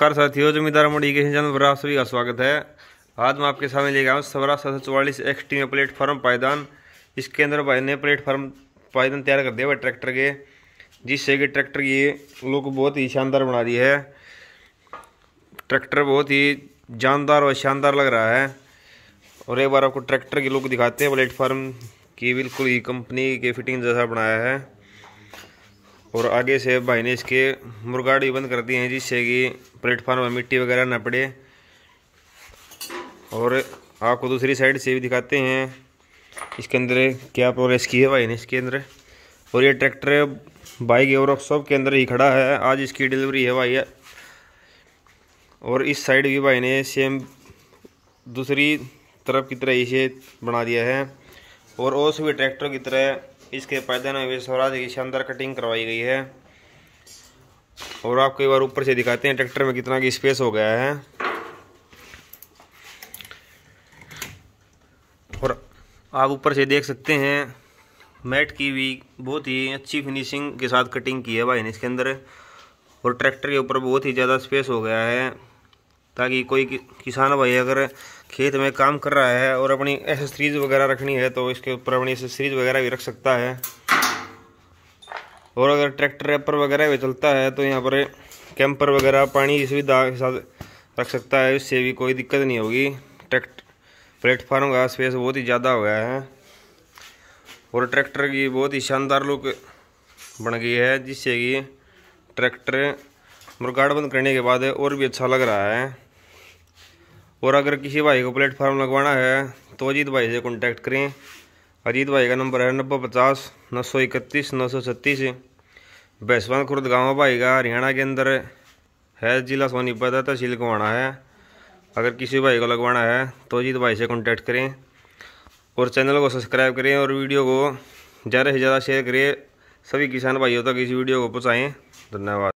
नमस्कार साथियों जमींदार मोडी के चैनल पर आप सभी का स्वागत है आज मैं आपके सामने लेकर आऊँ सवरा सात सौ चौवालीस एक्स टी में प्लेटफार्म पायदान इसके अंदर भाई ने प्लेटफार्म पायदान तैयार कर दिया हुआ ट्रैक्टर के जिससे कि ट्रैक्टर की लुक बहुत ही शानदार बना रही है ट्रैक्टर बहुत ही जानदार और शानदार लग रहा है और एक बार आपको ट्रैक्टर की लुक दिखाते हैं प्लेटफार्म की बिल्कुल ही कंपनी के फिटिंग जैसा बनाया है और आगे से भाई ने इसके मुर्गाड़ी बंद कर दिए हैं जिससे कि प्लेटफार्म में मिट्टी वगैरह ना पड़े और आपको दूसरी साइड से भी दिखाते हैं इसके अंदर क्या प्रोग्रेस की है भाई ने इसके अंदर और ये ट्रैक्टर बाइक और सब के अंदर ही खड़ा है आज इसकी डिलीवरी है भाई और इस साइड भी भाई ने सेम दूसरी तरफ की तरह इसे बना दिया है और उस भी ट्रैक्टर की तरह इसके पैदा में भी स्वराज की शानदार कटिंग करवाई गई है और आपको एक बार ऊपर से दिखाते हैं ट्रैक्टर में कितना की स्पेस हो गया है और आप ऊपर से देख सकते हैं मैट की भी बहुत ही अच्छी फिनिशिंग के साथ कटिंग की है भाई ने इसके अंदर और ट्रैक्टर के ऊपर बहुत ही ज़्यादा स्पेस हो गया है ताकि कोई किसान भाई अगर खेत में काम कर रहा है और अपनी एसेसरीज वगैरह रखनी है तो इसके ऊपर अपनी एसेसरीज वगैरह भी रख सकता है और अगर ट्रैक्टर एपर वगैरह भी चलता है तो यहाँ पर कैंपर वगैरह पानी की सुविधा के साथ रख सकता है इससे भी कोई दिक्कत नहीं होगी ट्रैक्ट प्लेटफार्म का स्पेस बहुत ही ज़्यादा हो गया है और ट्रैक्टर की बहुत ही शानदार लुक बन गई है जिससे कि ट्रैक्टर मुर्गाड़ बंद करने के बाद और भी अच्छा लग रहा है और अगर किसी भाई को प्लेटफार्म लगवाना है तो अजीत भाई से कॉन्टैक्ट करें अजीत भाई का नंबर है नब्बे पचास नौ सौ इकतीस नौ सौ छत्तीस बैसवान खुर्द गाँव भाई का हरियाणा के अंदर है जिला सोनीपत है तहसील गुवाना है अगर किसी भाई को लगवाना है तो अजीत भाई से कॉन्टैक्ट करें और चैनल को सब्सक्राइब करें और वीडियो को ज़्यादा से ज़्यादा शेयर करें सभी किसान भाइयों तक इस वीडियो को पहुँचाएँ धन्यवाद